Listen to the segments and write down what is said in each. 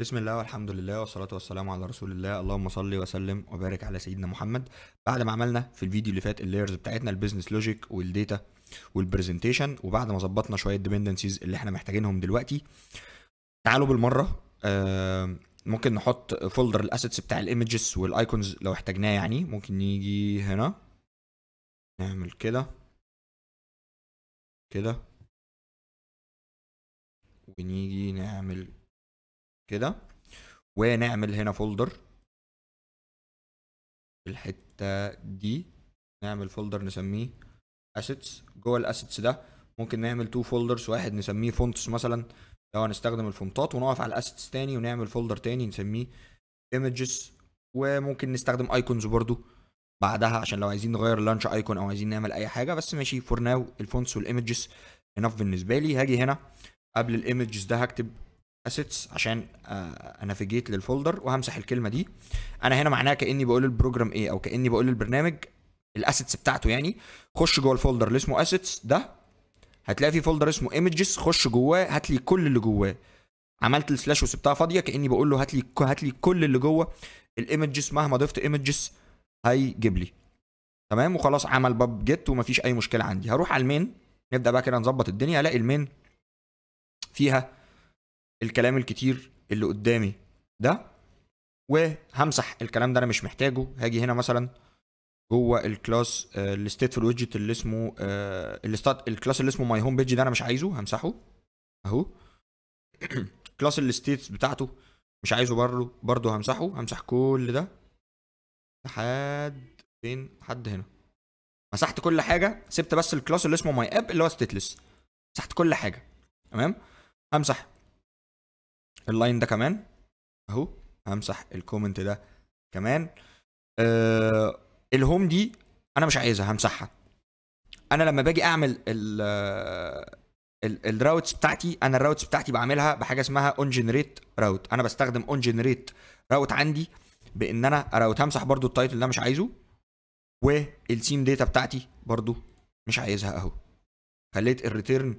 بسم الله والحمد لله والصلاة والسلام على رسول الله اللهم صل وسلم وبارك على سيدنا محمد بعد ما عملنا في الفيديو اللي فات اللايرز بتاعتنا البيزنس لوجيك والديتا والبرزنتيشن وبعد ما ظبطنا شوية ديبندنسيز اللي احنا محتاجينهم دلوقتي تعالوا بالمرة آه، ممكن نحط فولدر الاسيتس بتاع الايمجز والايكونز لو احتاجناه يعني ممكن نيجي هنا نعمل كده كده ونيجي نعمل كده ونعمل هنا فولدر الحتة دي نعمل فولدر نسميه assets جوه الاسيتس ده ممكن نعمل تو فولدرز واحد نسميه فونتس مثلا لو هنستخدم الفونتات ونقف على الاسيتس تاني ونعمل فولدر تاني نسميه images وممكن نستخدم ايكونز برضو بعدها عشان لو عايزين نغير لانش ايكون او عايزين نعمل اي حاجه بس ماشي فور ناو الفونتس والايمجز انف بالنسبه لي هاجي هنا قبل الايمجز ده هكتب اسيتس عشان انافيجيت آه، للفولدر وهمسح الكلمه دي انا هنا معناها كاني بقول البروجرام ايه او كاني بقول للبرنامج الاسيتس بتاعته يعني خش جوه الفولدر اللي اسمه اسيتس ده هتلاقي في فولدر اسمه ايمجز خش جواه هات لي كل اللي جواه عملت السلاش وسبتها فاضيه كاني بقول له هات لي هات لي كل اللي جوه الايمجز مهما ضفت ايمجز هيجيب لي تمام وخلاص عمل باب جيت ومفيش اي مشكله عندي هروح على المين نبدا بقى كده نظبط الدنيا الاقي المين فيها الكلام الكتير اللي قدامي ده وهمسح الكلام ده انا مش محتاجه هاجي هنا مثلا جوه الكلاس الستيت في الويدجت اللي اسمه آه، الستات الكلاس اللي اسمه ماي هوم بيج ده انا مش عايزه همسحه اهو كلاس الستيتس بتاعته مش عايزه برضه برضه همسحه همسح كل ده لحد فين لحد هنا مسحت كل حاجه سبت بس الكلاس اللي اسمه ماي اب اللي هو ستيتلس مسحت كل حاجه تمام امسح اللاين ده كمان اهو همسح الكومنت ده كمان آه الهوم دي انا مش عايزها همسحها انا لما باجي اعمل الراوتس بتاعتي انا الراوتس بتاعتي بعملها بحاجه اسمها اون جنريت راوت انا بستخدم اون جنريت راوت عندي بان انا اراوت همسح برضو التايتل اللي انا مش عايزه والسيم داتا بتاعتي برضو مش عايزها اهو خليت الريتيرن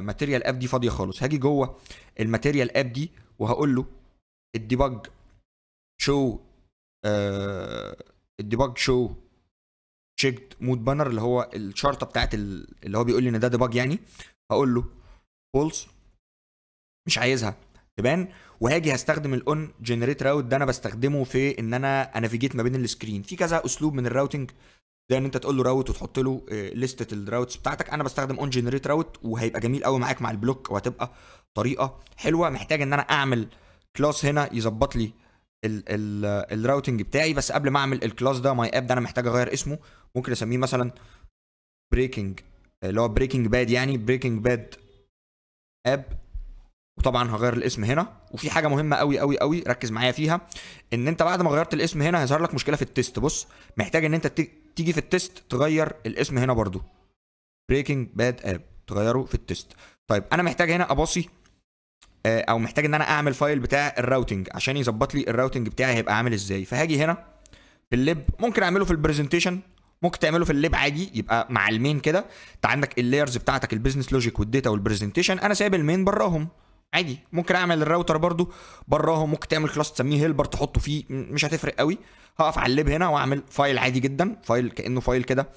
ماتيريال آه، اب دي فاضيه خالص هاجي جوه الماتيريال اب دي وهقول له الديباج شو الديباج شو تشيكد مود بانر اللي هو الشرطه بتاعت اللي هو بيقول لي ان ده ديباج يعني هقول له فولس مش عايزها تبان وهاجي هستخدم الاون جنريت راوت ده انا بستخدمه في ان انا انافيجيت ما بين السكرين في كذا اسلوب من الراوتنج زي ان انت تقول له راوت وتحط له لستة آه، الراوتس بتاعتك انا بستخدم اون جنريت راوت وهيبقى جميل قوي معاك مع البلوك وهتبقى طريقه حلوه محتاج ان انا اعمل كلاس هنا يظبط لي آه، الراوتنج بتاعي بس قبل ما اعمل الكلاس ده ماي اب ده انا محتاج اغير اسمه ممكن اسميه مثلا بريكنج آه، اللي هو بريكنج باد يعني بريكنج باد اب وطبعا هغير الاسم هنا وفي حاجه مهمه قوي قوي قوي ركز معايا فيها ان انت بعد ما غيرت الاسم هنا هيظهر لك مشكله في التيست بص محتاج ان انت تيجي في التيست تغير الاسم هنا برضو بريكنج باد اب تغيره في التيست طيب انا محتاج هنا اباصي آه، او محتاج ان انا اعمل فايل بتاع الراوتنج عشان يظبط لي الراوتنج بتاعي هيبقى عامل ازاي فهاجي هنا في الليب ممكن اعمله في البرزنتيشن ممكن تعمله في الليب عادي يبقى مع المين كده انت عندك اللايرز بتاعتك البيزنس لوجيك والديتا والبرزنتيشن انا سايب المين براهم عادي ممكن اعمل الراوتر برضو براه ممكن تعمل كلاس تسميه هيلبر تحطه فيه مش هتفرق قوي هقف على اللب هنا واعمل فايل عادي جدا فايل كانه فايل كده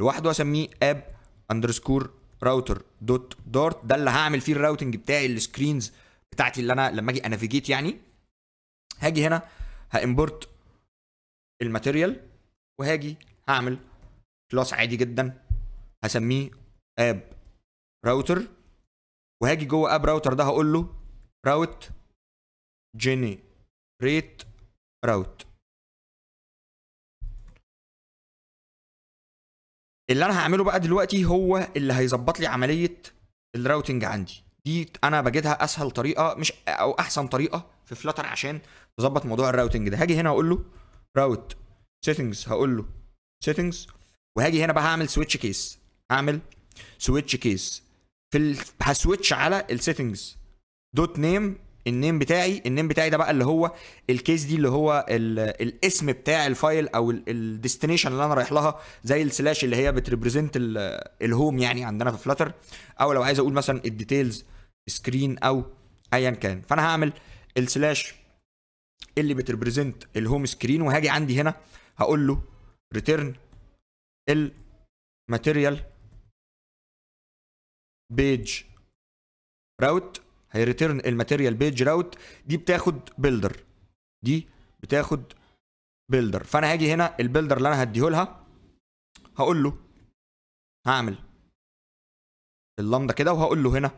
لوحده اسميه اب اندرسكور راوتر دوت دارت ده اللي هعمل فيه الراوتنج بتاعي السكرينز بتاعتي اللي انا لما اجي انافيجيت يعني هاجي هنا هامبورت الماتيريال وهاجي هعمل كلاس عادي جدا هسميه اب راوتر وهاجي جوه اب راوتر ده هقول له راوت جيني ريت راوت اللي انا هعمله بقى دلوقتي هو اللي هيظبط لي عمليه الراوتنج عندي دي انا بجدها اسهل طريقه مش او احسن طريقه في فلاتر عشان تظبط موضوع الراوتنج ده هاجي هنا هقول له راوت سيتنجز هقول له سيتنجز وهاجي هنا بقى هعمل سويتش كيس هعمل سويتش كيس في ال... هسويتش على السيتنجز دوت نيم النيم بتاعي النيم بتاعي ده بقى اللي هو الكيس دي اللي هو ال... الاسم بتاع الفايل او الديستنيشن اللي انا رايح لها زي السلاش اللي هي بتريبريزنت ال... الهوم يعني عندنا في فلاتر او لو عايز اقول مثلا الديتيلز سكرين او ايا كان فانا هعمل السلاش اللي بتريبريزنت الهوم سكرين وهاجي عندي هنا هقول له ريتيرن الماتيريال بيج راوت ريتيرن الماتيريال بيج راوت دي بتاخد بيلدر دي بتاخد بيلدر فانا هاجي هنا البيلدر اللي انا هديه لها هقول له هعمل اللمضه كده وهقول له هنا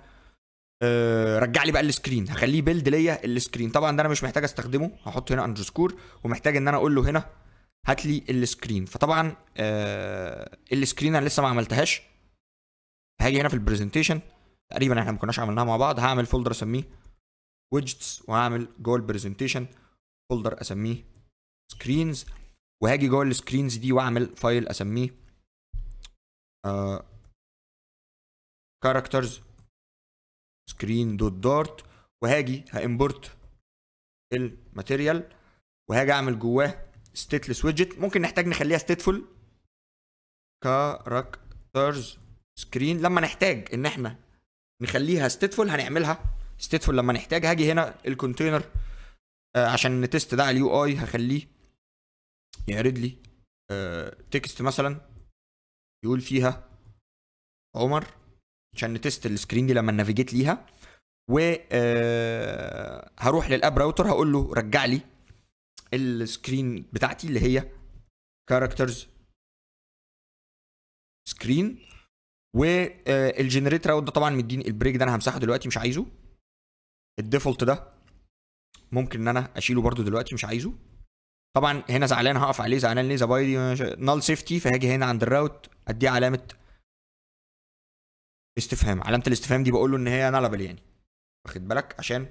أه رجع لي بقى السكرين هخليه بيلد ليا السكرين طبعا ده انا مش محتاج استخدمه هحط هنا اندرسكور ومحتاج ان انا اقول له هنا هات لي السكرين فطبعا أه السكرين انا لسه ما عملتهاش هاجي هنا في البرزنتيشن تقريبا احنا ما كناش عملناها مع بعض هعمل فولدر اسميه ويدجتس وهعمل جوه البرزنتيشن فولدر اسميه سكرينز وهاجي جوه السكرينز دي واعمل فايل اسميه كاركترز سكرين دوت دارت وهاجي هامبورت الماتيريال وهاجي اعمل جواه ستيتلس ويدجت ممكن نحتاج نخليها ستيتفول كاركترز سكرين لما نحتاج ان احنا نخليها ستيتفول هنعملها ستيتفول لما نحتاج هاجي هنا الكونتينر آه، عشان نتست ده على اليو اي هخليه يعرض لي آه، تكست مثلا يقول فيها عمر عشان نتست السكرين دي لما نافيجيت ليها و آه، هروح للاب راوتر هقول له رجع لي السكرين بتاعتي اللي هي كاركترز سكرين والجنريتر اوت ده طبعا مديني البريك ده انا همسحه دلوقتي مش عايزه الديفولت ده ممكن ان انا اشيله برده دلوقتي مش عايزه طبعا هنا زعلان هقف عليه زعلان ليه زبايدي نال سيفتي فهاجي هنا عند الراوت اديه علامه استفهام علامه الاستفهام دي بقول له ان هي نالبل يعني واخد بالك عشان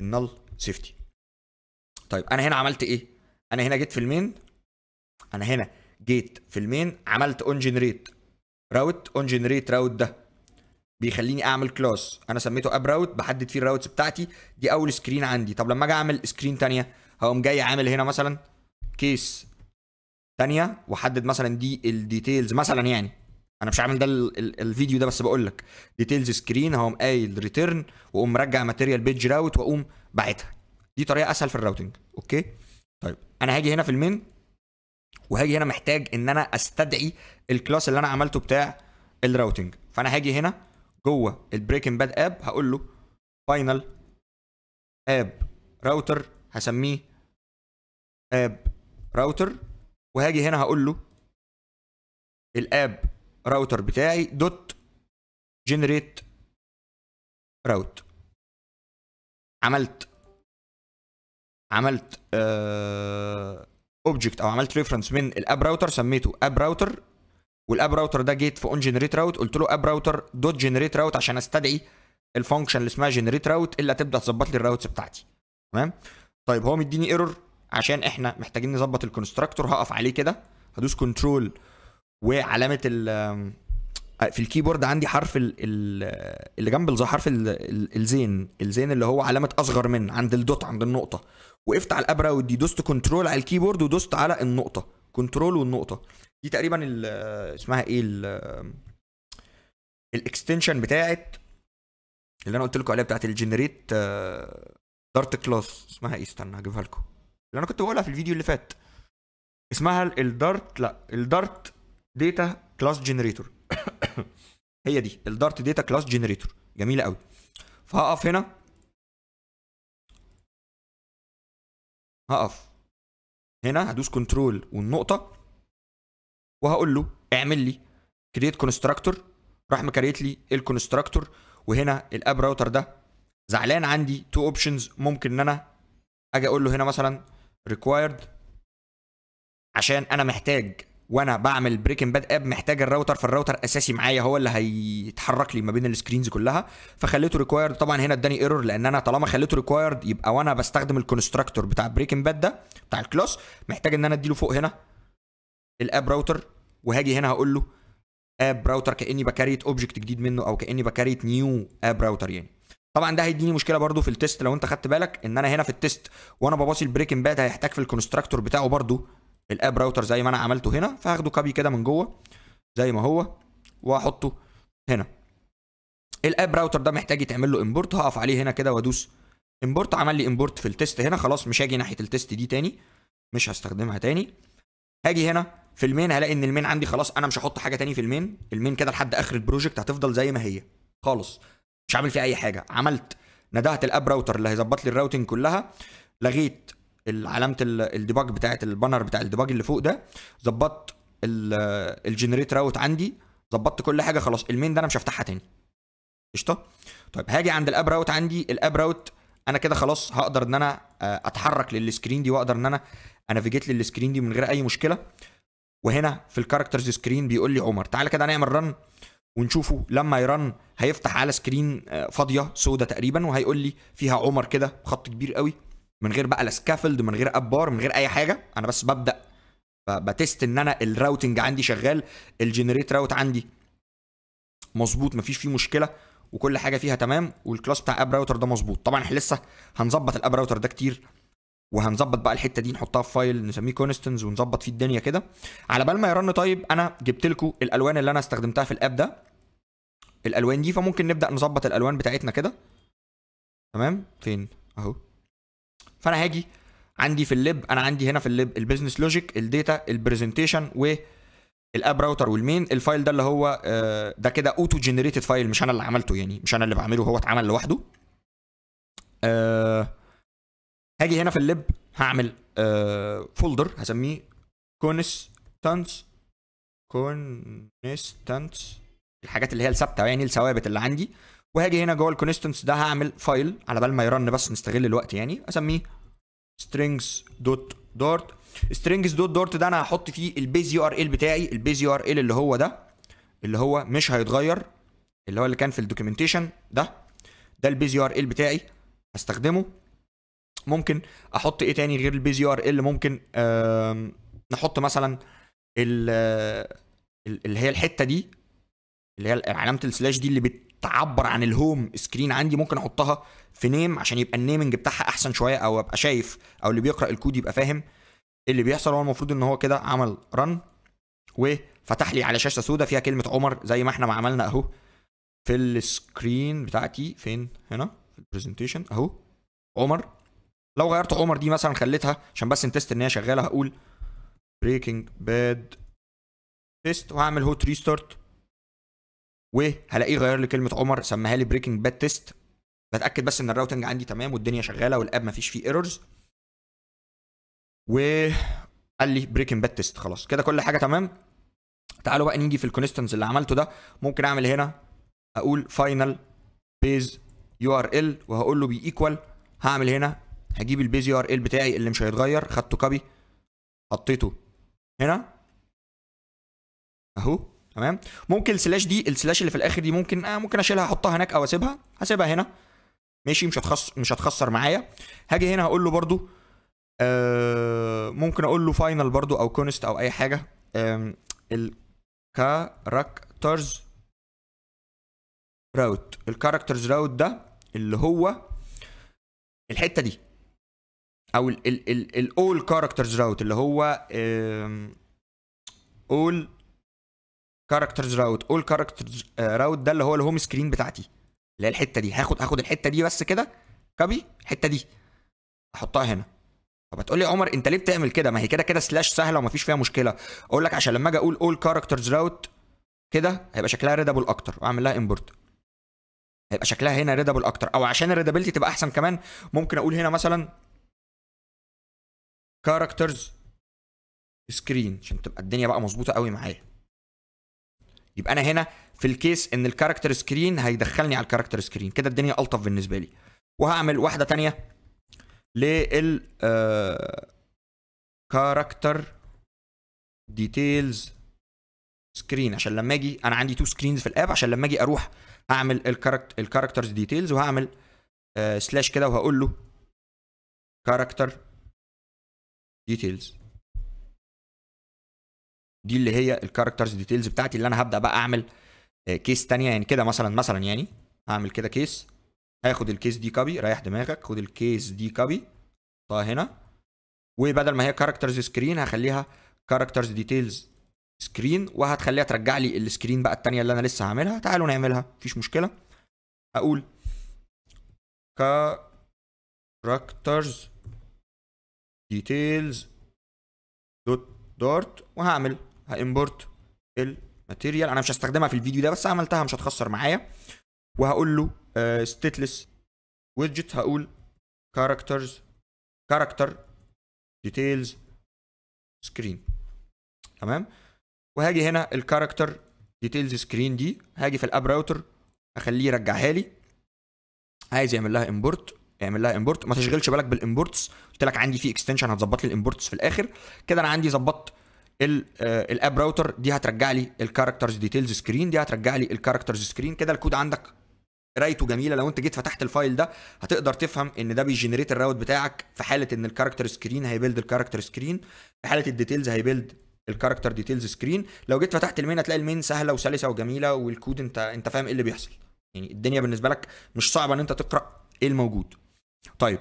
النال سيفتي طيب انا هنا عملت ايه انا هنا جيت في المين انا هنا جيت في المين عملت اون جنريت راوت اون جنريت راوت ده بيخليني اعمل كلاس انا سميته اب راوت بحدد فيه الراوتس بتاعتي دي اول سكرين عندي طب لما اجي اعمل سكرين ثانيه هقوم جاي عامل هنا مثلا كيس ثانيه واحدد مثلا دي الديتيلز مثلا يعني انا مش عامل ده الـ الـ الفيديو ده بس بقول لك ديتيلز سكرين هقوم قايل ريتيرن واقوم مرجع ماتيريال بيج راوت واقوم باعتها دي طريقه اسهل في الراوتنج اوكي طيب انا هاجي هنا في المين وهاجي هنا محتاج ان انا استدعي الكلاس اللي انا عملته بتاع الراوتنج فانا هاجي هنا جوه البريكنج باد اب هقول له فاينل اب راوتر هسميه اب راوتر وهاجي هنا هقول له الاب راوتر بتاعي دوت جنريت راوت عملت عملت آه اوبجكت او عملت ريفرنس من الاب راوتر سميته اب راوتر والاب راوتر ده جيت في اون جنريت راوت قلت له اب راوتر دوت جنريت راوت عشان استدعي الفانكشن اللي اسمها جنريت راوت اللي هتبدا تظبط لي الراوتس بتاعتي تمام طيب هو مديني ايرور عشان احنا محتاجين نظبط الكونستراكتور هقف عليه كده هدوس كنترول وعلامه ال في الكيبورد عندي حرف الـ اللي جنب حرف الزين الزين اللي هو علامه اصغر من عند الدوت عند النقطه وقفت على الابره ودي دوست كنترول على الكيبورد ودوست على النقطه كنترول والنقطه دي تقريبا آه، اسمها ايه الاكستنشن آه، بتاعت اللي انا قلت لكم عليها بتاعت الجنريت دارت كلاس اسمها ايه استنى هجيبها لكم اللي انا كنت بقولها في الفيديو اللي فات اسمها الدارت لا الدارت داتا كلاس جنريتور هي دي الدارت داتا كلاس جنريتور جميله قوي فهقف هنا هقف هنا هدوس كنترول والنقطه وهقول له اعمل لي كرييت كونستراكتور راح مكريت لي الكونستراكتور وهنا الاب راوتر ده زعلان عندي تو اوبشنز ممكن ان انا اجي اقول له هنا مثلا ريكوايرد عشان انا محتاج وانا بعمل بريكن باد اب محتاج الراوتر فالراوتر اساسي معايا هو اللي هيتحرك لي ما بين السكرينز كلها فخليته ريكوايرد طبعا هنا اداني ايرور لان انا طالما خليته ريكوايرد يبقى وانا بستخدم الكونستراكتور بتاع بريكن باد ده بتاع الكلاس محتاج ان انا اديله فوق هنا الاب راوتر وهاجي هنا هقول له اب راوتر كاني بكريت اوبجكت جديد منه او كاني بكريت نيو اب راوتر يعني طبعا ده هيديني مشكله برضو في التيست لو انت خدت بالك ان انا هنا في التيست وانا بباصي البريكن باد هيحتاج في الكونستراكتور بتاعه برضو الاب راوتر زي ما انا عملته هنا فهاخده كابي كده من جوه زي ما هو واحطه هنا الاب راوتر ده محتاج يتعمل له امبورت هقف عليه هنا كده وادوس امبورت عمل لي امبورت في التست هنا خلاص مش هاجي ناحيه التست دي تاني مش هستخدمها تاني هاجي هنا في المين هلاقي ان المين عندي خلاص انا مش هحط حاجه تاني في المين المين كده لحد اخر البروجكت هتفضل زي ما هي خالص مش عامل فيها اي حاجه عملت ندهت الاب راوتر اللي هيظبط لي الراوتنج كلها لغيت علامه الديباج بتاعه البانر بتاع الديباج اللي فوق ده ظبطت الجنريت راوت عندي ظبطت كل حاجه خلاص المين ده انا مش هفتحها تاني قشطه طيب هاجي عند الاب راوت عندي الاب راوت انا كده خلاص هقدر ان انا آه، اتحرك للسكرين دي واقدر ان انا انافيجيت للسكرين دي من غير اي مشكله وهنا في الكاركترز سكرين بيقول لي عمر تعالى كده هنعمل رن ونشوفه لما يرن هيفتح على سكرين آه، فاضيه سودا تقريبا وهيقول لي فيها عمر كده خط كبير قوي من غير بقى لا سكافلد من غير اب بار من غير اي حاجه انا بس ببدا بتست ان انا الراوتنج عندي شغال الجنريت راوت عندي مظبوط مفيش فيه مشكله وكل حاجه فيها تمام والكلاس بتاع اب راوتر ده مظبوط طبعا احنا لسه هنظبط الاب راوتر ده كتير وهنظبط بقى الحته دي نحطها في فايل نسميه كونستنز ونظبط فيه الدنيا كده على بال ما يرن طيب انا جبت لكم الالوان اللي انا استخدمتها في الاب ده الالوان دي فممكن نبدا نظبط الالوان بتاعتنا كده تمام فين اهو فانا هاجي عندي في اللب انا عندي هنا في اللب البيزنس لوجيك الداتا البرزنتيشن و الاب راوتر والمين الفايل ده اللي هو آه، ده كده اوتو جنريتد فايل مش انا اللي عملته يعني مش انا اللي بعمله هو اتعمل لوحده آه، هاجي هنا في اللب هعمل فولدر آه، هسميه كونستانس كونستانس الحاجات اللي هي الثابته يعني الثوابت اللي عندي وهاجي هنا جوه الكونستنس ده هعمل فايل على بال ما يرن بس نستغل الوقت يعني اسميه strings دوت دارت strings دوت دارت ده انا هحط فيه البيز يو ار ال بتاعي البيز يو ار ال اللي هو ده اللي هو مش هيتغير اللي هو اللي كان في الدوكيومنتيشن ده ده البيز يو ار ال بتاعي هستخدمه ممكن احط ايه تاني غير البيز يو ار ال ممكن نحط مثلا اللي هي الحته دي اللي هي علامه السلاش دي اللي بت تعبر عن الهوم سكرين عندي ممكن احطها في نيم عشان يبقى النيمنج بتاعها احسن شويه او ابقى شايف او اللي بيقرا الكود يبقى فاهم اللي بيحصل هو المفروض ان هو كده عمل رن وفتح لي على شاشه سوداء فيها كلمه عمر زي ما احنا ما عملنا اهو في السكرين بتاعتي فين هنا في البرزنتيشن اهو عمر لو غيرت عمر دي مثلا خليتها عشان بس نتست ان هي شغاله هقول بريكنج باد تيست وهعمل هوت ريستارت وهلاقيه غير لي كلمه عمر سماها لي بريكنج باد تيست بتاكد بس ان الراوتنج عندي تمام والدنيا شغاله والاب مفيش فيه ايرورز وقال لي بريكنج باد تيست خلاص كده كل حاجه تمام تعالوا بقى نيجي في الكونستنس اللي عملته ده ممكن اعمل هنا اقول فاينل بيز يو ار ال وهقول له بيكوال هعمل هنا هجيب البيز يو ار ال بتاعي اللي مش هيتغير خدته كوبي حطيته هنا اهو تمام ممكن السلاش دي السلاش اللي في الاخر دي ممكن آه ممكن اشيلها احطها هناك او اسيبها هسيبها هنا ماشي مش هتخسر مش هتخسر معايا هاجي هنا هقول له برده آه ممكن اقول له فاينل برده او كونست او اي حاجه آه الكاركترز راوت الكاركترز راوت ده اللي هو الحته دي او الاول كاركترز راوت اللي هو اول كاركترز راوت اول كاركترز راوت ده اللي هو الهوم سكرين بتاعتي اللي هي الحته دي هاخد هاخد الحته دي بس كده كوبي الحته دي احطها هنا طب هتقول لي يا عمر انت ليه بتعمل كده ما هي كده كده سلاش سهله ومفيش فيها مشكله اقول لك عشان لما اجي اقول اول كاركترز راوت كده هيبقى شكلها ريدابل اكتر واعمل لها امبورت هيبقى شكلها هنا ريدابل اكتر او عشان الريدابيلتي تبقى احسن كمان ممكن اقول هنا مثلا كاركترز سكرين عشان تبقى الدنيا بقى مظبوطه قوي معايا يبقى انا هنا في الكيس ان الكاركتر سكرين هيدخلني على الكاركتر سكرين كده الدنيا الطف بالنسبه لي وهعمل واحده تانية لل كاركتر ديتيلز سكرين عشان لما اجي انا عندي تو سكرينز في الاب عشان لما اجي اروح هعمل الكاركتر الكاركترز ديتيلز وهعمل سلاش آه، كده وهقول له كاركتر ديتيلز دي اللي هي الكاركترز ديتيلز بتاعتي اللي انا هبدا بقى اعمل كيس آه، ثانيه يعني كده مثلا مثلا يعني هعمل كده كيس هاخد الكيس دي كوبي ريح دماغك خد الكيس دي كوبي طه هنا وبدل ما هي كاركترز سكرين هخليها كاركترز ديتيلز سكرين وهتخليها ترجع لي السكرين بقى الثانيه اللي انا لسه هعملها تعالوا نعملها مفيش مشكله اقول كاركترز ديتيلز دوت دارت وهعمل هامبورت الماتيريال انا مش هستخدمها في الفيديو ده بس عملتها مش هتخسر معايا وهقول له ستيتلس آه، ويدجت هقول كاركترز كاركتر ديتيلز سكرين تمام وهاجي هنا الكاركتر ديتيلز سكرين دي هاجي في الاب راوتر اخليه يرجعها لي عايز يعمل لها امبورت يعمل لها امبورت ما تشغلش بالك بالامبورتس قلت لك عندي في اكستنشن هتظبط لي الامبورتس في الاخر كده انا عندي ظبطت آه، الاب راوتر دي هترجع لي الكاركترز ديتيلز سكرين دي هترجع لي الكاركترز سكرين كده الكود عندك قرايته جميله لو انت جيت فتحت الفايل ده هتقدر تفهم ان ده بيجنريت الراوت بتاعك في حاله ان الكاركتر سكرين هيبيلد الكاركتر سكرين في حاله الديتيلز هيبيلد الكاركتر ديتيلز سكرين لو جيت فتحت المين هتلاقي المين سهله وسلسه وجميله والكود انت انت فاهم ايه اللي بيحصل يعني الدنيا بالنسبه لك مش صعبه ان انت تقرا ايه الموجود طيب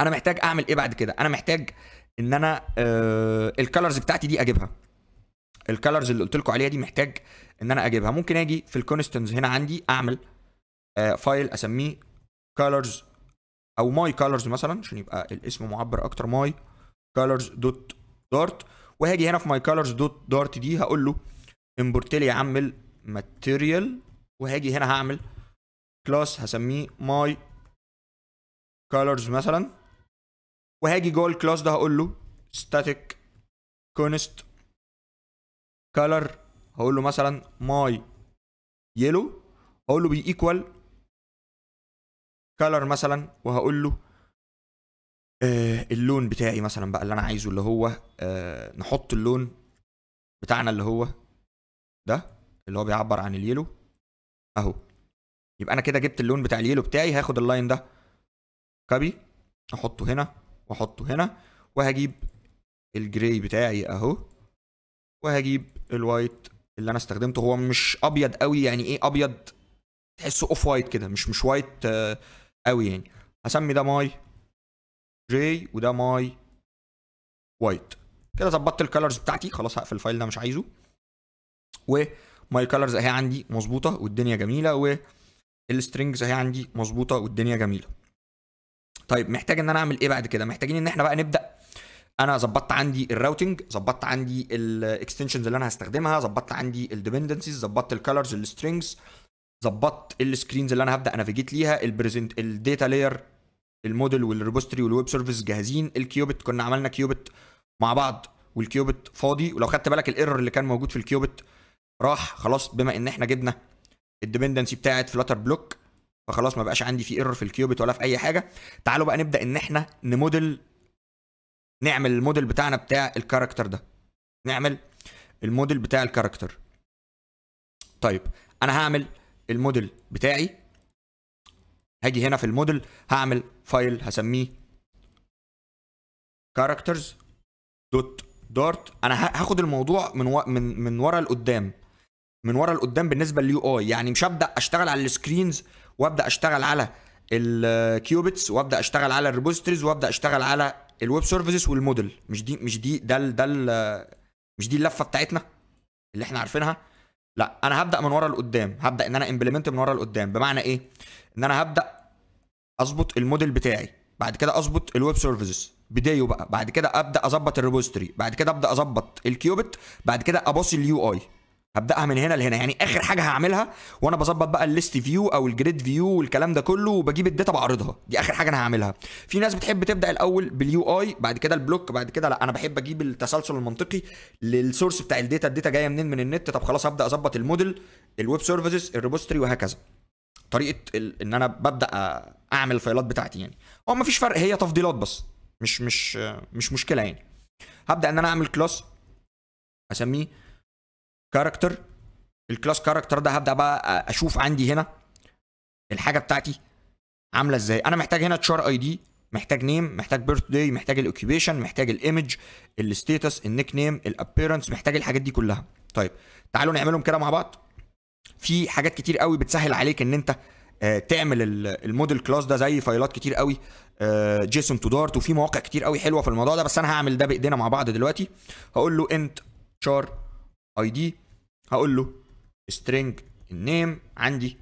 انا محتاج اعمل ايه بعد كده انا محتاج ان انا آه الكالرز بتاعتي دي اجيبها الكالرز اللي قلت لكم عليها دي محتاج ان انا اجيبها ممكن اجي في الكونستنز هنا عندي اعمل آه فايل اسميه كالرز او ماي كالرز مثلا عشان يبقى الاسم معبر اكتر ماي كالرز دوت دارت وهاجي هنا في ماي كالرز دوت دارت دي هقول له امبورت لي يا عم الماتيريال وهاجي هنا هعمل كلاس هسميه ماي كالرز مثلا وهاجي جوه الكلاس ده هقول له static const color هقول له مثلا ماي يلو هقول له ايكوال color مثلا وهقول له آه، اللون بتاعي مثلا بقى اللي انا عايزه اللي هو آه، نحط اللون بتاعنا اللي هو ده اللي هو بيعبر عن اليلو اهو يبقى انا كده جبت اللون بتاع اليلو بتاعي هاخد اللاين ده كابي احطه هنا واحطه هنا وهجيب الجراي بتاعي اهو وهجيب الوايت اللي انا استخدمته هو مش ابيض قوي يعني ايه ابيض تحسه اوف وايت كده مش مش وايت آه، قوي يعني هسمي ده ماي جراي وده ماي وايت كده ظبطت الكالرز بتاعتي خلاص هقفل الفايل ده مش عايزه وماي كالرز اهي عندي مظبوطه والدنيا جميله والسترنجز اهي عندي مظبوطه والدنيا جميله طيب محتاج ان انا اعمل ايه بعد كده محتاجين ان احنا بقى نبدا انا ظبطت عندي الراوتنج ظبطت عندي الاكستنشنز اللي انا هستخدمها ظبطت عندي الديبندنسيز ظبطت الكالرز السترينجز ظبطت السكرينز اللي انا هبدا نافيجيت ليها البريزنت الداتا لاير الموديل والريبوستري والويب سيرفيس جاهزين الكيوبت كنا عملنا كيوبت مع بعض والكيوبت فاضي ولو خدت بالك الايرور اللي كان موجود في الكيوبت راح خلاص بما ان احنا جبنا الديبندنسي بتاعت فلاتر بلوك فخلاص ما بقاش عندي في ايرور في الكيوبيت ولا في اي حاجه تعالوا بقى نبدا ان احنا نموديل نعمل الموديل بتاعنا بتاع الكاركتر ده نعمل الموديل بتاع الكاركتر طيب انا هعمل الموديل بتاعي هاجي هنا في الموديل هعمل فايل هسميه كاركترز دوت دارت انا هاخد الموضوع من و... من من ورا لقدام من ورا لقدام بالنسبه لليو اي يعني مش هبدا اشتغل على السكرينز وابدا اشتغل على الكيوبتس وابدا اشتغل على الريبوزيتوريز وابدا اشتغل على الويب سيرفيسز والموديل مش دي مش دي ده ده مش دي اللفه بتاعتنا اللي احنا عارفينها لا انا هبدا من ورا لقدام هبدا ان انا امبلمنت من ورا لقدام بمعنى ايه ان انا هبدا اظبط الموديل بتاعي بعد كده اظبط الويب سيرفيسز بدايه بقى بعد كده ابدا اظبط الريبوزيتوري بعد كده ابدا اظبط الكيوبت بعد كده ابص اليو اي هبداها من هنا لهنا يعني اخر حاجه هعملها وانا بظبط بقى الليست فيو او الجريد فيو والكلام ده كله وبجيب الداتا بعرضها دي اخر حاجه انا هعملها في ناس بتحب تبدا الاول باليو اي بعد كده البلوك بعد كده لا انا بحب اجيب التسلسل المنطقي للسورس بتاع الداتا الداتا جايه منين من النت طب خلاص هبدا اظبط الموديل الويب سيرفيسز الريبوستري وهكذا طريقه ال... ان انا ببدا اعمل الفايلات بتاعتي يعني هو مفيش فرق هي تفضيلات بس مش مش مش مشكله يعني هبدا ان انا اعمل كلاس اسميه كاركتر الكلاس كاركتر ده هبدا بقى اشوف عندي هنا الحاجه بتاعتي عامله ازاي انا محتاج هنا تشار اي دي محتاج نيم محتاج بيرث داي محتاج الاوكيبيشن محتاج الايمج الستيتس النيك نيم الابيرنس محتاج الحاجات دي كلها طيب تعالوا نعملهم كده مع بعض في حاجات كتير قوي بتسهل عليك ان انت آه، تعمل الموديل كلاس ده زي فايلات كتير قوي جيسون تو دارت وفي مواقع كتير قوي حلوه في الموضوع ده بس انا هعمل ده بايدينا مع بعض دلوقتي هقول له انت شار اي دي هقول له string النيم عندي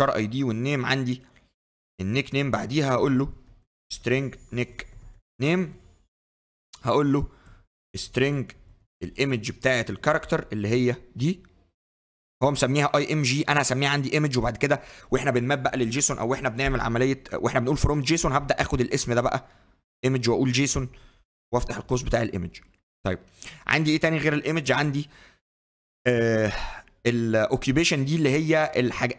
char id والنيم عندي النيك نيم بعديها هقول له string nick name هقول له string الايمج بتاعت الكاركتر اللي هي دي هو مسميها اي ام جي انا هسميها عندي ايمج وبعد كده واحنا بنماب بقى للجيسون او واحنا بنعمل عمليه واحنا بنقول فروم جيسون هبدا اخد الاسم ده بقى ايمج واقول جيسون وافتح القوس بتاع الايمج طيب عندي ايه تاني غير الايمج عندي آه، الاوكيوبيشن دي اللي هي الحاج...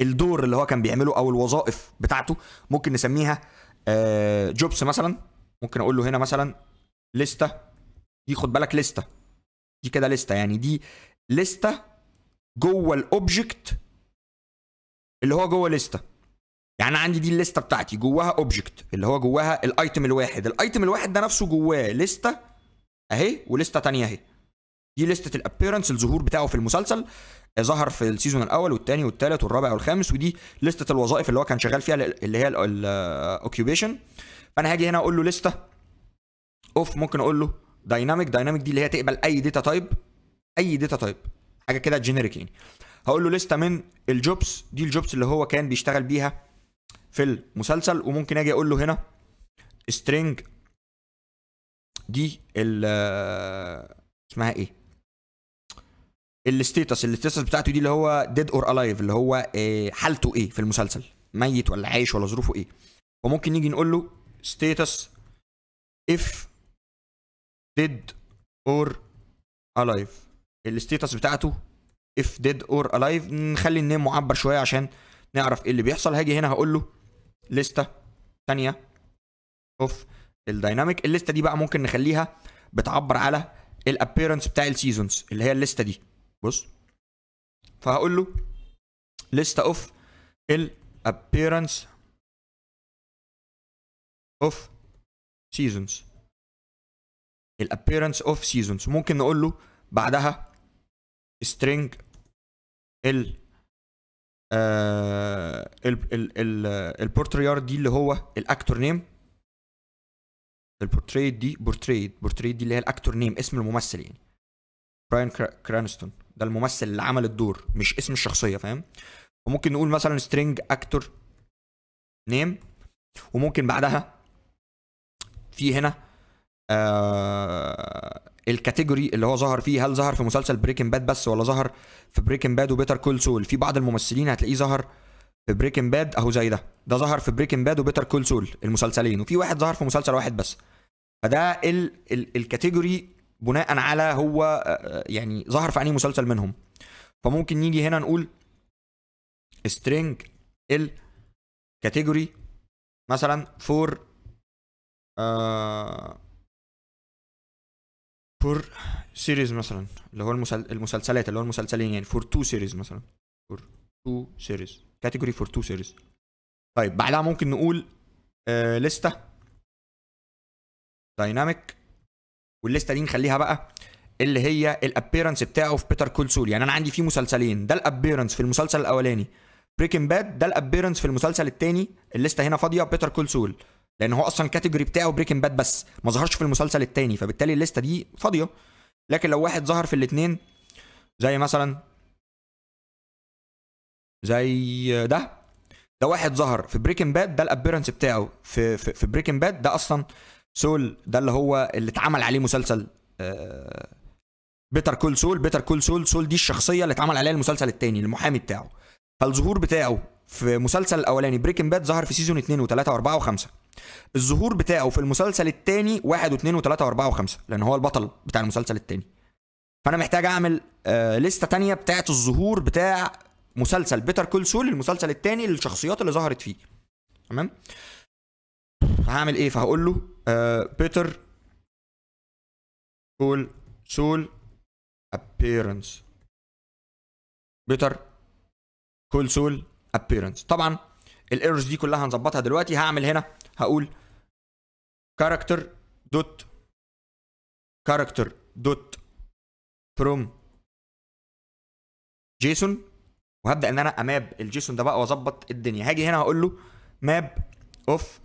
الدور اللي هو كان بيعمله او الوظائف بتاعته ممكن نسميها جوبس آه، مثلا ممكن اقول له هنا مثلا لستة دي خد بالك لستة دي كده لستة يعني دي لستة جوه الاوبجكت اللي هو جوه لستة يعني عندي دي الليستة بتاعتي جواها اوبجكت اللي هو جواها الايتم الواحد الايتم الواحد ده نفسه جواه لستة اهي ولستة تانية اهي دي لستة الابيرنس الظهور بتاعه في المسلسل آه، ظهر في السيزون الاول والثاني والثالث والرابع والخامس ودي لستة الوظائف اللي هو كان شغال فيها اللي هي الاوكيوبيشن آه، فانا هاجي هنا اقول له لستة اوف ممكن اقول له دايناميك دايناميك دي اللي هي تقبل اي داتا تايب اي داتا تايب حاجه كده جينيريك يعني هقول له لسته من الجوبس دي الجوبس اللي هو كان بيشتغل بيها في المسلسل وممكن اجي اقول له هنا سترينج دي ال آه، اسمها ايه الستيتس الستيتس بتاعته دي اللي هو ديد اور الايف اللي هو آه، حالته ايه في المسلسل ميت ولا عايش ولا ظروفه ايه وممكن نيجي نقول له ستيتس اف ديد اور الايف الستيتس بتاعته اف ديد اور الايف نخلي النيم معبر شويه عشان نعرف ايه اللي بيحصل هاجي هنا هقول له لستة ثانية اوف الدايناميك الليستة دي بقى ممكن نخليها بتعبر على الابيرنس بتاع السيزونز اللي هي الليستة دي بص فهقول له ليست اوف الابيرنس اوف سيزونز الابيرنس اوف سيزونز ممكن نقول له بعدها string ال آه، ال ال آه، دي اللي هو الاكتور نيم البورتريت دي بورتريت بورتريت دي اللي هي الاكتور نيم اسم الممثل يعني براين كرانستون ده الممثل اللي عمل الدور مش اسم الشخصيه فاهم وممكن نقول مثلا سترينج اكتور نيم وممكن بعدها في هنا آه الكاتيجوري اللي هو ظهر فيه هل ظهر في مسلسل بريكن باد بس ولا ظهر في بريكن باد وبيتر كول سول في بعض الممثلين هتلاقيه ظهر في بريكن باد اهو زي ده ده ظهر في بريكن باد وبيتر كول سول المسلسلين وفي واحد ظهر في مسلسل واحد بس فده ال ال الكاتيجوري بناء على هو آه، آه، يعني ظهر في انهي مسلسل منهم فممكن نيجي هنا نقول string ال category مثلا for uh, for series مثلا اللي هو المسل... المسلسلات اللي هو المسلسلين يعني for two series مثلا for two series category for two series طيب بعدها ممكن نقول uh, لستة dynamic والليسته دي نخليها بقى اللي هي الابيرنس بتاعه في بيتر كول سول يعني انا عندي فيه مسلسلين ده الابيرنس في المسلسل الاولاني بريكنج باد ده الابيرنس في المسلسل الثاني الليسته هنا فاضيه بيتر كول سول لان هو اصلا الكاتيجوري بتاعه بريكنج باد بس ما ظهرش في المسلسل الثاني فبالتالي الليسته دي فاضيه لكن لو واحد ظهر في الاثنين زي مثلا زي ده ده واحد ظهر في بريكنج باد ده الابيرنس بتاعه في في, في بريكنج باد ده اصلا سول ده اللي هو اللي اتعمل عليه مسلسل آه بيتر كول سول بيتر كول سول سول دي الشخصيه اللي اتعمل عليها المسلسل الثاني المحامي بتاعه فالظهور بتاعه في مسلسل الاولاني بريكن باد ظهر في سيزون 2 و3 و4 و5 الظهور بتاعه في المسلسل الثاني 1 و2 و3 و4 و5 لان هو البطل بتاع المسلسل الثاني فانا محتاج اعمل آه لسته تانية بتاعت الظهور بتاع مسلسل بيتر كول سول المسلسل الثاني للشخصيات اللي ظهرت فيه تمام آه هعمل ايه فهقول له آه بيتر سول سول ابييرنس بيتر كول سول ابييرنس طبعا الايرورز دي كلها هنظبطها دلوقتي هعمل هنا هقول character دوت character دوت from جيسون وهبدا ان انا اماب الجيسون ده بقى واظبط الدنيا هاجي هنا هقول له ماب اوف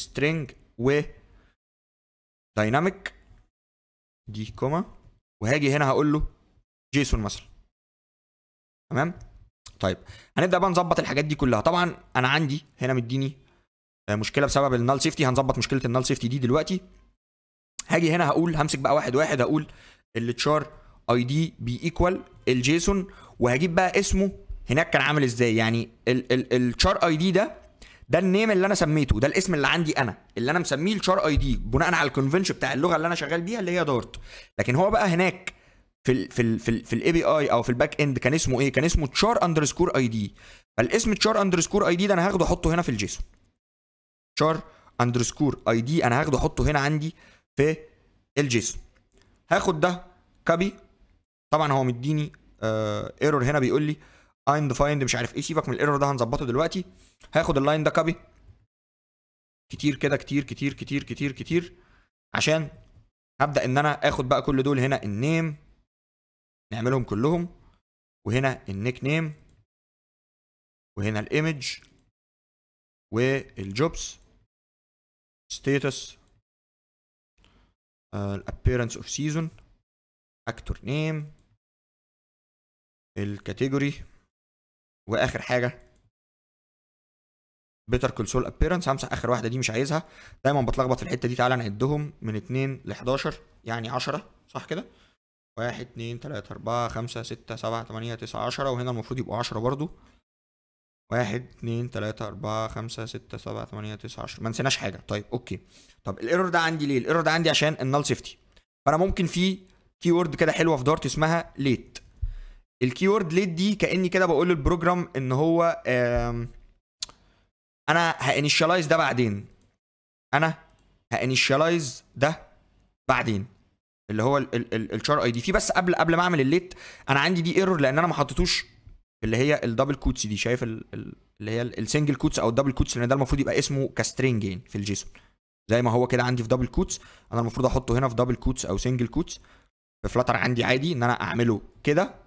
string و dynamic دي كوما وهاجي هنا هقول له جيسون مثلا تمام طيب هنبدا بقى نظبط الحاجات دي كلها طبعا انا عندي هنا مديني آه، مشكله بسبب النال سيفتي هنظبط مشكله النال سيفتي دي دلوقتي هاجي هنا هقول همسك بقى واحد واحد هقول التشار اي دي بي ايكوال الجيسون وهجيب بقى اسمه هناك كان عامل ازاي يعني التشار اي دي ده ده النيم اللي انا سميته ده الاسم اللي عندي انا اللي انا مسميه الشار اي دي بناء على الكونفنشن بتاع اللغه اللي انا شغال بيها اللي هي دارت لكن هو بقى هناك في الـ في الـ في, الـ في الاي بي اي او في الباك اند كان اسمه ايه كان اسمه تشار اندرسكور اي دي فالاسم تشار اندرسكور اي دي ده انا هاخده احطه هنا في الجيسون تشار اندرسكور اي دي انا هاخده احطه هنا عندي في الجيسون هاخد ده كبي طبعا هو مديني ايرور آه، هنا بيقول لي اند فايند مش عارف ايه سيبك من الايرور ده هنظبطه دلوقتي هاخد اللاين ده كابي كتير كده كتير كتير كتير كتير كتير عشان هبدا ان انا اخد بقى كل دول هنا النيم نعملهم كلهم وهنا النيك نيم وهنا الايمج والجوبس ستيتس الابيرنس اوف سيزون اكتور نيم الكاتيجوري واخر حاجه بيتر كونسول ابيرنس همسح اخر واحده دي مش عايزها دايما بتلخبط في الحته دي تعالى نعدهم من 2 ل 11 يعني 10 صح كده 1 2 3 4 5 6 7 8 9 10 وهنا المفروض يبقوا 10 برضو 1 2 3 4 5 6 7 8 9 10 ما نسيناش حاجه طيب اوكي طب الايرور ده عندي ليه الايرور ده عندي عشان النال سيفتي فانا ممكن في كي وورد كده حلوه في دارت اسمها ليت الكيورد ليت دي كاني كده بقول للبروجرام ان هو انا هانيشاليز ده بعدين انا هانيشاليز ده بعدين اللي هو الشار اي دي في بس قبل قبل ما اعمل الليت انا عندي دي ايرور لان انا ما حطيتوش اللي هي الدبل كوتس دي شايف اللي هي السنجل كوتس او الدبل كوتس لان ده المفروض يبقى اسمه كسترينج يعني في الجيسون زي ما هو كده عندي في دبل كوتس انا المفروض احطه هنا في دبل كوتس او سنجل كوتس في فلاتر عندي عادي ان انا اعمله كده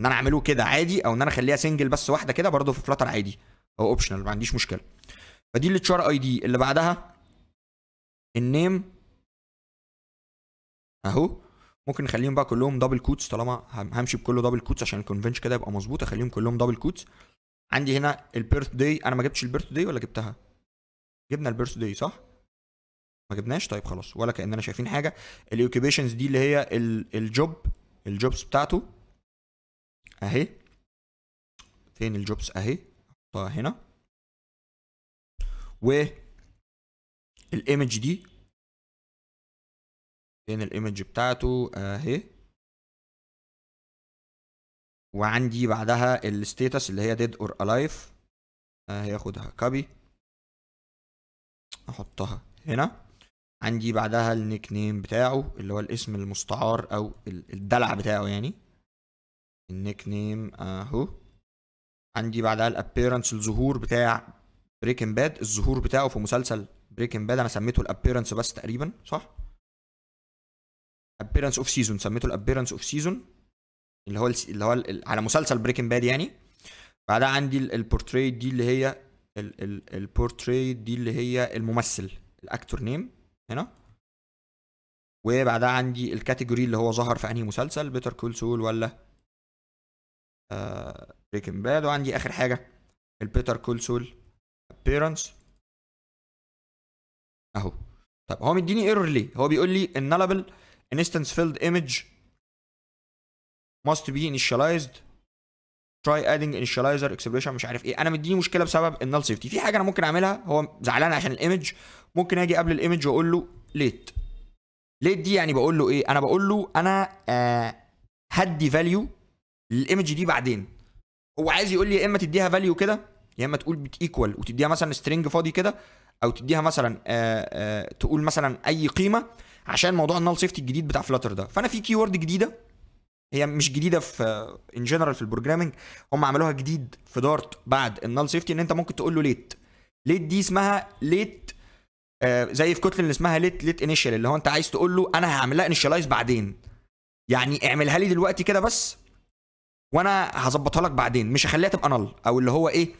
ان انا اعمله كده عادي او ان انا اخليها سنجل بس واحده كده برضه في فلاتر عادي او اوبشنال ما عنديش مشكله فدي اللي تشار اي دي اللي بعدها النيم اهو ممكن نخليهم بقى كلهم دبل كوتس طالما همشي بكله دبل كوتس عشان الكونفنش كده يبقى مظبوط اخليهم كلهم دبل كوتس عندي هنا البيرث داي انا ما جبتش البيرث داي ولا جبتها جبنا البيرث داي صح ما جبناش طيب خلاص ولا كاننا شايفين حاجه الاوكيبيشنز دي اللي هي الجوب الجوبس بتاعته اهي فين الجوبس اهي احطها هنا و الايمج دي فين الايمج بتاعته اهي وعندي بعدها الستيتس اللي هي ديد اور الايف اهي اخدها كابي احطها هنا عندي بعدها النيك نيم بتاعه اللي هو الاسم المستعار او الدلع بتاعه يعني النيك نيم اهو عندي بعدها الابيرنس الظهور بتاع بريكنج باد الظهور بتاعه في مسلسل بريكنج باد انا سميته الابيرنس بس تقريبا صح ابيرنس اوف سيزون سميته الابيرنس اوف سيزون اللي هو اللي هو على مسلسل بريكنج باد يعني بعدها عندي البورتريت دي اللي هي البورتريت دي اللي هي الممثل الاكتور نيم هنا وبعدها عندي الكاتيجوري اللي هو ظهر في انهي مسلسل بيتر كول سول ولا بريكن آه، باد وعندي اخر حاجه البيتر كول سول ابيرنس اهو طب هو مديني ايرور ليه هو بيقول لي النالبل انستنس فيلد ايمج must be initialized try adding initializer expression مش عارف ايه انا مديني مشكله بسبب النال سيفتي في حاجه انا ممكن اعملها هو زعلان عشان الايمج ممكن اجي قبل الايمج واقول له ليت ليت دي يعني بقول له ايه انا بقول له انا آه هدي فاليو للايمج دي بعدين هو عايز يقول لي يا اما تديها فاليو كده يا اما تقول بت ايكوال وتديها مثلا سترينج فاضي كده او تديها مثلا آآ آه، آآ آه، تقول مثلا اي قيمه عشان موضوع النال سيفتي الجديد بتاع فلاتر ده فانا في كيورد جديده هي مش جديده في ان جنرال في البروجرامنج هم عملوها جديد في دارت بعد النال سيفتي ان انت ممكن تقول له ليت ليت دي اسمها ليت آه زي في كوتلين اللي اسمها ليت ليت انيشال اللي هو انت عايز تقول له انا هعملها انيشالايز بعدين يعني اعملها لي دلوقتي كده بس وانا هظبطها لك بعدين مش هخليها تبقى نل او اللي هو ايه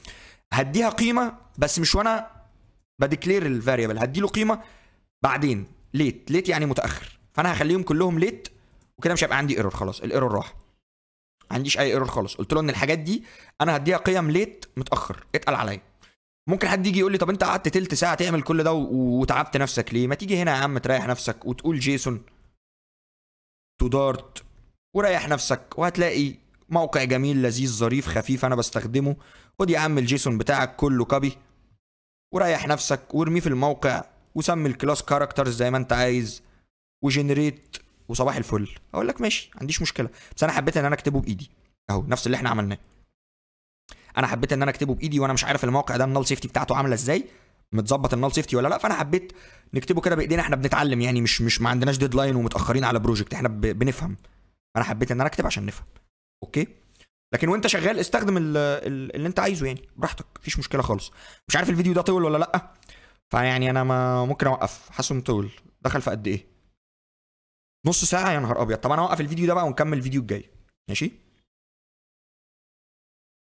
هديها قيمه بس مش وانا بديكلير الفاريبل هدي له قيمه بعدين ليت ليت يعني متاخر فانا هخليهم كلهم ليت وكده مش هيبقى عندي ايرور خلاص الايرور راح ما عنديش اي ايرور خالص قلت له ان الحاجات دي انا هديها قيم ليت متاخر اتقل عليا ممكن حد يجي يقول لي طب انت قعدت تلت ساعه تعمل كل ده وتعبت نفسك ليه ما تيجي هنا يا عم تريح نفسك وتقول جيسون تو دارت وريح نفسك وهتلاقي موقع جميل لذيذ ظريف خفيف انا بستخدمه خد يا عم الجيسون بتاعك كله كوبي وريح نفسك وارميه في الموقع وسمي الكلاس كاركترز زي ما انت عايز وجنريت وصباح الفل اقول لك ماشي ما عنديش مشكله بس انا حبيت ان انا اكتبه بايدي اهو نفس اللي احنا عملناه انا حبيت ان انا اكتبه بايدي وانا مش عارف الموقع ده النال سيفتي بتاعته عامله ازاي متظبط النال سيفتي ولا لا فانا حبيت نكتبه كده بايدينا احنا بنتعلم يعني مش مش ما عندناش ديدلاين ومتاخرين على بروجكت احنا بنفهم انا حبيت ان انا اكتب عشان نفهم اوكي لكن وانت شغال استخدم اللي انت عايزه يعني براحتك مفيش مشكله خالص مش عارف الفيديو ده طول ولا لا فيعني انا ما ممكن اوقف حاسه انه طول دخل في قد ايه نص ساعه يا نهار ابيض طب انا اوقف الفيديو ده بقى ونكمل الفيديو الجاي ماشي